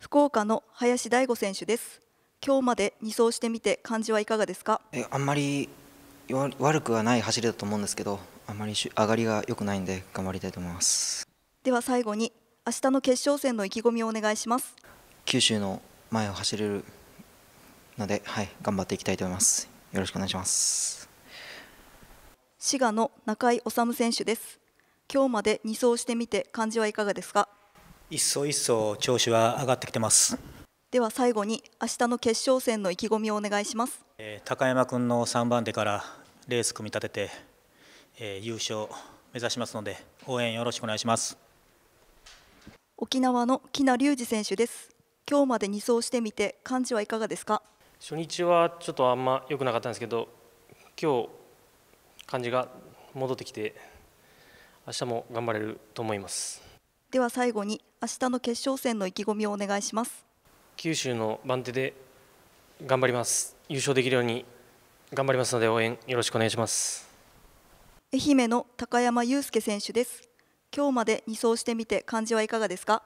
福岡の林大吾選手です今日まで2走してみて感じはいかがですかえあんまり悪くはない走りだと思うんですけどあまり上がりが良くないんで頑張りたいと思いますでは最後に明日の決勝戦の意気込みをお願いします九州の前を走れるのではい頑張っていきたいと思いますよろしくお願いします滋賀の中井治選手です今日まで2走してみて感じはいかがですか一層一層調子は上がってきてますでは最後に明日の決勝戦の意気込みをお願いします、高山君の3番手からレース組み立てて、えー、優勝目指しますので応援よろしくお願いします沖縄の木名隆二選手です今日まで2走してみて感じはいかがですか初日はちょっとあんま良くなかったんですけど今日感じが戻ってきて明日も頑張れると思いますでは最後に明日の決勝戦の意気込みをお願いします九州の番手で頑張ります優勝できるように頑張りますので応援よろしくお願いします愛媛の高山雄介選手です今日まで2走してみて感じはいかがですか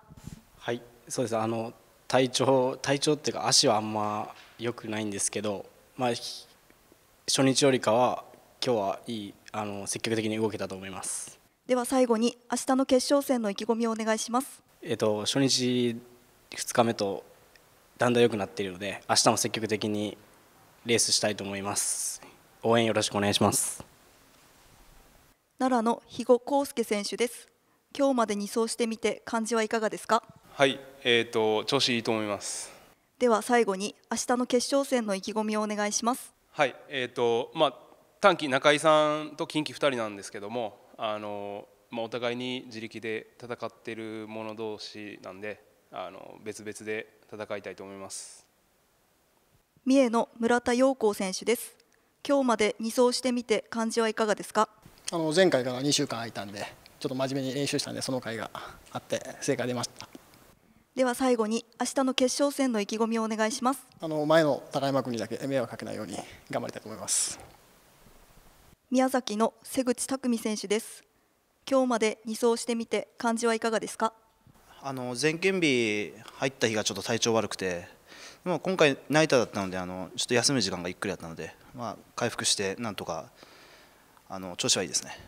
はいそうですあの体調体調っていうか足はあんま良くないんですけどまあ初日よりかは今日はいいあの積極的に動けたと思いますでは最後に明日の決勝戦の意気込みをお願いします。えっと初日2日目とだんだん良くなっているので明日も積極的にレースしたいと思います応援よろしくお願いします奈良の肥後康介選手です今日まで2走してみて感じはいかがですかはいえーと、調子いいと思いますでは最後に明日の決勝戦の意気込みをお願いしますはいえーとまあ、短期中井さんと近畿2人なんですけどもあの、まあ、お互いに自力で戦っている者同士なんであの別々で戦いたいと思います三重の村田陽光選手です今日まで2走してみて感じはいかがですかあの前回から2週間空いたんでちょっと真面目に練習したんでその回があって成果出ましたでは最後に明日の決勝戦の意気込みをお願いしますあの前の高山君にだけ迷惑かけないように頑張りたいと思います宮崎の瀬口拓選手です今日まで2走してみて感じはいかがですかあの前県日入った日がちょっと体調悪くてまあ、今回、ナイターだったのであのちょっと休む時間がゆっくりだったので、まあ、回復してなんとかあの調子はいいですね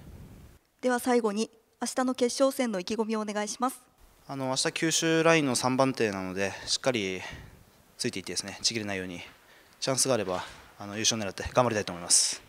では最後に明日の決勝戦の意気込みをお願いしますあの明日九州ラインの3番手なのでしっかりついていってですねちぎれないようにチャンスがあればあの優勝を狙って頑張りたいと思います。